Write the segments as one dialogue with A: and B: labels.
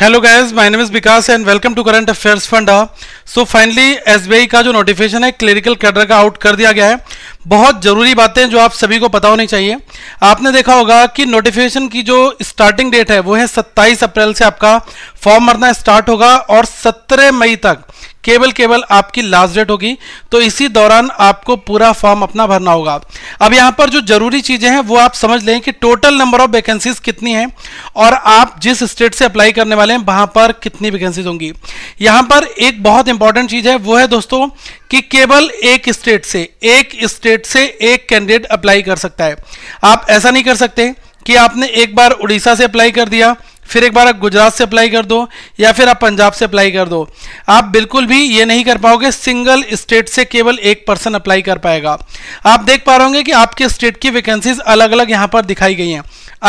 A: hello guys my name is Vikas and welcome to current affairs Funda so finally SBI का जो notification है clerical cadre का out कर दिया गया है बहुत ज़रूरी बातें जो आप सभी को पता होनी चाहिए आपने देखा होगा कि नोटिफिकेशन की जो स्टार्टिंग डेट है वो है 27 अप्रैल से आपका फॉर्म भरना स्टार्ट होगा और 17 मई तक केवल केवल आपकी लास्ट डेट होगी तो इसी दौरान आपको पूरा फॉर्म अपना भरना होगा अब यहां पर जो जरूरी चीज़ें हैं वो आप समझ लें कि टोटल नंबर ऑफ वैकेंसीज कितनी है और आप जिस स्टेट से अप्लाई करने वाले हैं वहां पर कितनी वैकेंसीज होंगी यहां पर एक बहुत इंपॉर्टेंट चीज़ है वो है दोस्तों कि केवल एक स्टेट से एक स्टेट स्टेट से एक कैंडिडेट अप्लाई कर सकता है आप ऐसा नहीं कर सकते कि आपने एक बार उड़ीसा से अप्लाई कर दिया फिर एक बार आप गुजरात से अप्लाई कर दो या फिर आप पंजाब से अप्लाई कर दो आप बिल्कुल भी ये नहीं कर पाओगे सिंगल स्टेट से केवल एक पर्सन अप्लाई कर पाएगा आप देख पा रहे होंगे कि आपके स्टेट की वैकेंसीज अलग अलग यहाँ पर दिखाई गई हैं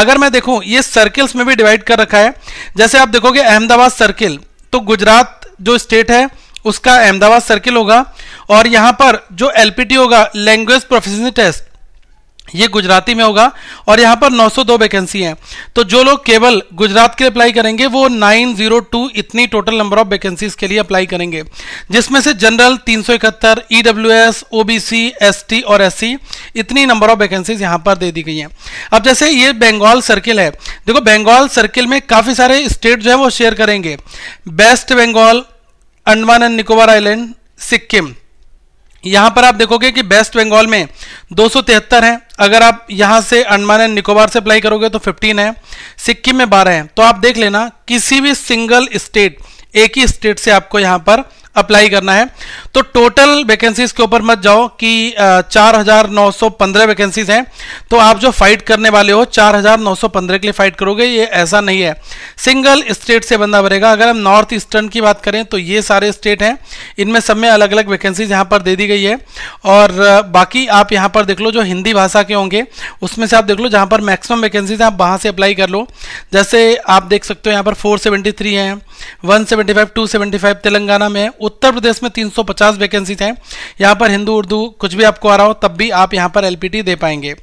A: अगर मैं देखूँ ये सर्किल्स में भी डिवाइड कर रखा है जैसे आप देखोगे अहमदाबाद सर्किल तो गुजरात जो स्टेट है उसका अहमदाबाद सर्किल होगा और यहाँ पर जो एल होगा लैंग्वेज प्रोफेशनल टेस्ट ये गुजराती में होगा और यहाँ पर 902 वैकेंसी हैं तो जो लोग केवल गुजरात के लिए अप्लाई करेंगे वो 902 इतनी टोटल नंबर ऑफ वैकेंसीज के लिए अप्लाई करेंगे जिसमें से जनरल तीन 371 ईडब्ल्यूएस एस एसटी और एस इतनी नंबर ऑफ वैकेंसीज यहाँ पर दे दी गई हैं अब जैसे ये बंगाल सर्किल है देखो बंगाल सर्किल में काफ़ी सारे स्टेट जो है वो शेयर करेंगे West Bengal Andaman and Nicobar island Sikkim यहाँ पर आप देखोगे कि वेस्ट बंगाल में दो हैं अगर आप यहाँ से अंडमान एंड निकोबार से अप्लाई करोगे तो 15 है सिक्किम में 12 है तो आप देख लेना किसी भी सिंगल स्टेट एक ही स्टेट से आपको यहाँ पर अप्लाई करना है तो टोटल वैकेंसीज के ऊपर मत जाओ कि चार हजार नौ सौ पंद्रह वैकेंसीज हैं तो आप जो फाइट करने वाले हो चार हजार नौ सौ पंद्रह के लिए फाइट करोगे ये ऐसा नहीं है सिंगल स्टेट से बंदा भरेगा अगर हम नॉर्थ ईस्टर्न की बात करें तो ये सारे स्टेट हैं इनमें सब में अलग अलग वैकेंसीज यहाँ पर दे दी गई है और बाकी आप यहाँ पर देख लो जो हिंदी भाषा के होंगे उसमें से आप देख लो जहाँ पर मैक्सिमम वैकेंसीज हैं आप वहाँ से अप्लाई कर लो जैसे आप देख सकते हो यहाँ पर फोर सेवेंटी थ्री हैं one seventy five two seventy five Telangana में उत्तर प्रदेश में तीन सौ पचास वैकेंसीज हैं यहाँ पर हिंदू उर्दू कुछ भी आपको आ रहा हो तब भी आप यहाँ पर एल दे पाएंगे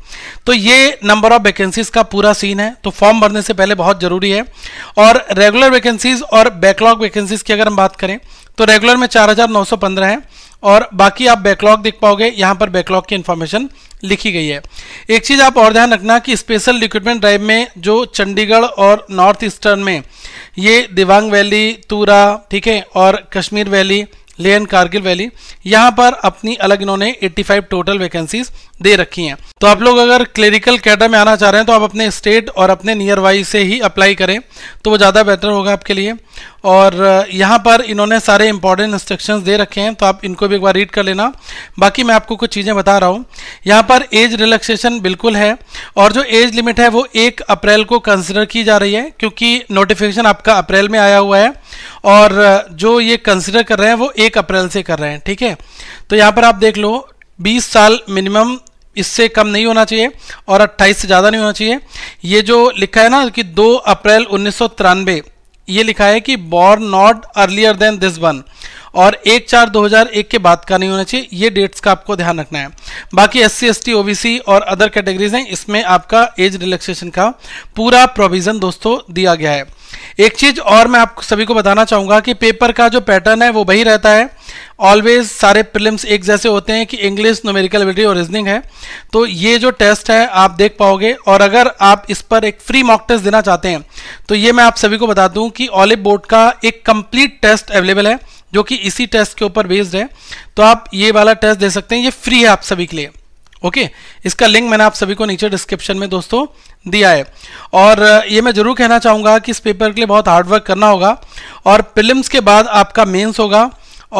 A: तो ये नंबर ऑफ वैकेंसीज का पूरा सीन है तो फॉर्म भरने से पहले बहुत ज़रूरी है और रेगुलर वैकेंसीज और बैकलॉग वैकेंसीज की अगर हम बात करें तो रेगुलर में चार है और बाकी आप बैकलॉग देख पाओगे यहाँ पर बैकलॉग की इन्फॉर्मेशन लिखी गई है एक चीज़ आप और ध्यान रखना कि स्पेशल रिक्रूटमेंट ड्राइव में जो चंडीगढ़ और नॉर्थ ईस्टर्न में ये दिवांग वैली तूरा ठीक है और Kashmir valley Leh and Kargil valley यहाँ पर अपनी अलग इन्होंने 85 टोटल वैकेंसीज दे रखी हैं तो आप लोग अगर क्लिनिकल कैडर में आना चाह रहे हैं तो आप अपने स्टेट और अपने नियर वाई से ही अप्लाई करें तो वो ज़्यादा बेटर होगा आपके लिए और यहाँ पर इन्होंने सारे इंपॉर्टेंट इंस्ट्रक्शंस दे रखे हैं तो आप इनको भी एक बार रीड कर लेना बाकी मैं आपको कुछ चीज़ें बता रहा हूँ यहाँ पर एज रिलैक्सेशन बिल्कुल है और जो एज लिमिट है वो एक अप्रैल को कंसिडर की जा रही है क्योंकि नोटिफिकेशन आपका अप्रैल में आया हुआ है और जो ये कंसिडर कर रहे हैं वो एक अप्रैल से कर रहे हैं ठीक है तो यहाँ पर आप देख लो 20 साल मिनिमम इससे कम नहीं होना चाहिए और 28 से ज़्यादा नहीं होना चाहिए ये जो लिखा है ना कि 2 अप्रैल उन्नीस ये लिखा है कि born not earlier than this one और एक चार 2001 के बाद का नहीं होना चाहिए ये डेट्स का आपको ध्यान रखना है बाकी S C S T O और अदर कैटेगरीज हैं इसमें आपका एज रिलैक्सेशन का पूरा प्रोविज़न दोस्तों दिया गया है एक चीज़ और मैं आप सभी को बताना चाहूंगा कि पेपर का जो पैटर्न है वो वही रहता है ऑलवेज सारे प्रिलिम्स एक जैसे होते हैं कि इंग्लिश नोमेरिकल एबिलिटी और रीजनिंग है तो ये जो टेस्ट है आप देख पाओगे और अगर आप इस पर एक फ्री मॉक टेस्ट देना चाहते हैं तो ये मैं आप सभी को बता दूं कि ऑलिव बोर्ड का एक कंप्लीट टेस्ट अवेलेबल है जो कि इसी टेस्ट के ऊपर बेस्ड है तो आप ये वाला टेस्ट दे सकते हैं ये फ्री है आप सभी के लिए ओके okay, इसका लिंक मैंने आप सभी को नीचे डिस्क्रिप्शन में दोस्तों दिया है और ये मैं जरूर कहना चाहूँगा कि इस पेपर के लिए बहुत हार्डवर्क करना होगा और प्रिलिम्स के बाद आपका मेंस होगा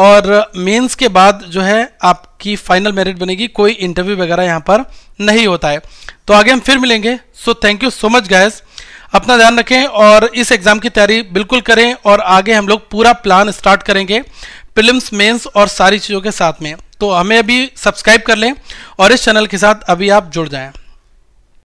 A: और मेंस के बाद जो है आपकी फाइनल मेरिट बनेगी कोई इंटरव्यू वगैरह यहाँ पर नहीं होता है तो आगे हम फिर मिलेंगे so thank you so much guys अपना ध्यान रखें और इस एग्ज़ाम की तैयारी बिल्कुल करें और आगे हम लोग पूरा प्लान स्टार्ट करेंगे प्रिलिम्स मेंस और सारी चीज़ों के साथ में तो हमें अभी सब्सक्राइब कर लें और इस चैनल के साथ अभी आप जुड़ जाएं